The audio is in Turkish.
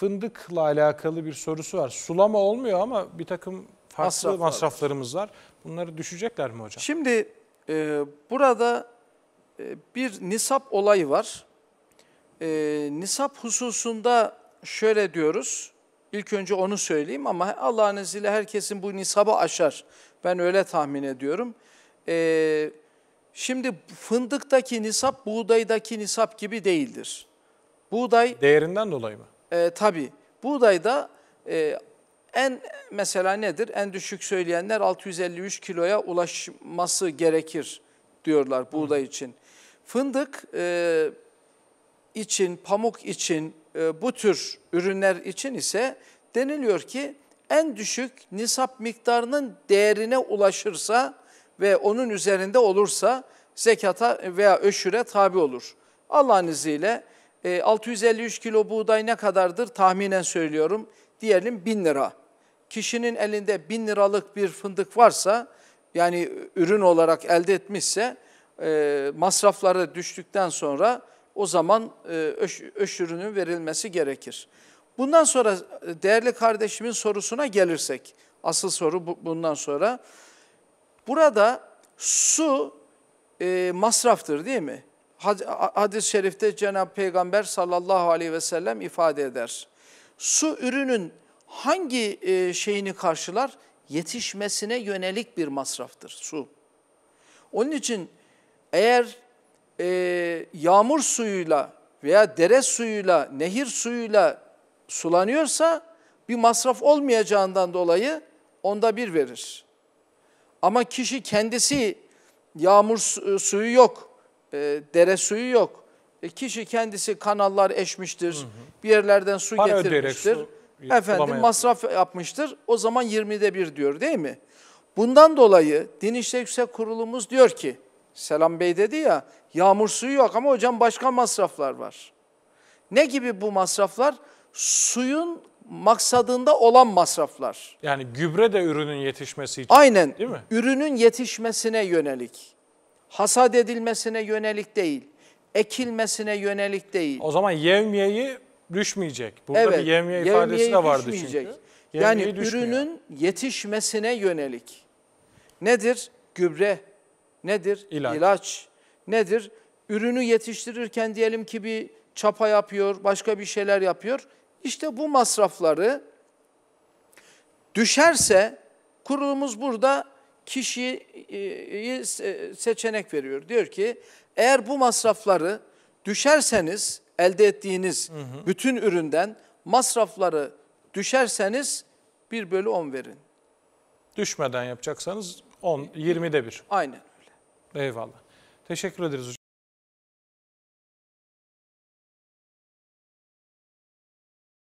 fındıkla alakalı bir sorusu var. Sulama olmuyor ama bir takım farklı Masraf masraflarımız var. Bunları düşecekler mi hocam? Şimdi e, burada e, bir nisap olayı var. E, nisap hususunda şöyle diyoruz. İlk önce onu söyleyeyim ama Allah'ın izniyle herkesin bu nisabı aşar. Ben öyle tahmin ediyorum. E, şimdi fındıktaki nisap buğdaydaki nisap gibi değildir. Buğday... Değerinden dolayı mı? E, tabii buğdayda e, en mesela nedir? En düşük söyleyenler 653 kiloya ulaşması gerekir diyorlar buğday Hı. için. Fındık e, için, pamuk için, e, bu tür ürünler için ise deniliyor ki en düşük nisap miktarının değerine ulaşırsa ve onun üzerinde olursa zekata veya öşüre tabi olur. Allah'ın izniyle e, ee, 653 kilo buğday ne kadardır tahminen söylüyorum. Diyelim 1000 lira. Kişinin elinde 1000 liralık bir fındık varsa yani ürün olarak elde etmişse e, masrafları düştükten sonra o zaman e, öş, öşürünün verilmesi gerekir. Bundan sonra e, değerli kardeşimin sorusuna gelirsek, asıl soru bu, bundan sonra. Burada su e, masraftır değil mi? hadis-i şerifte Cenab-ı Peygamber sallallahu aleyhi ve sellem ifade eder. Su ürünün hangi e, şeyini karşılar? Yetişmesine yönelik bir masraftır su. Onun için eğer e, yağmur suyuyla veya dere suyuyla, nehir suyuyla sulanıyorsa bir masraf olmayacağından dolayı onda bir verir. Ama kişi kendisi yağmur suyu yok, e, dere suyu yok. E, kişi kendisi kanallar eşmiştir, hı hı. bir yerlerden su Para getirmiştir. Su Efendim masraf yapmıştır. O zaman 20'de bir diyor değil mi? Bundan dolayı Din İşleri Yüksek Kurulumuz diyor ki, Selam Bey dedi ya, yağmur suyu yok ama hocam başka masraflar var. Ne gibi bu masraflar? Suyun maksadında olan masraflar. Yani gübre de ürünün yetişmesi için Aynen, değil mi? ürünün yetişmesine yönelik hasat edilmesine yönelik değil, ekilmesine yönelik değil. O zaman yevmiyeyi düşmeyecek. Burada evet, bir yevmiye ifadesi de vardı düşmeyecek. çünkü. Yevmiyeyi yani düşmüyor. ürünün yetişmesine yönelik. Nedir? Gübre. Nedir? İlaç. İlaç. Nedir? Ürünü yetiştirirken diyelim ki bir çapa yapıyor, başka bir şeyler yapıyor. İşte bu masrafları düşerse kurulumuz burada kişiyi e, seçenek veriyor. Diyor ki eğer bu masrafları düşerseniz elde ettiğiniz hı hı. bütün üründen masrafları düşerseniz 1 bölü 10 verin. Düşmeden yapacaksanız 10, 20'de bir. Aynen öyle. Eyvallah. Teşekkür ederiz hocam.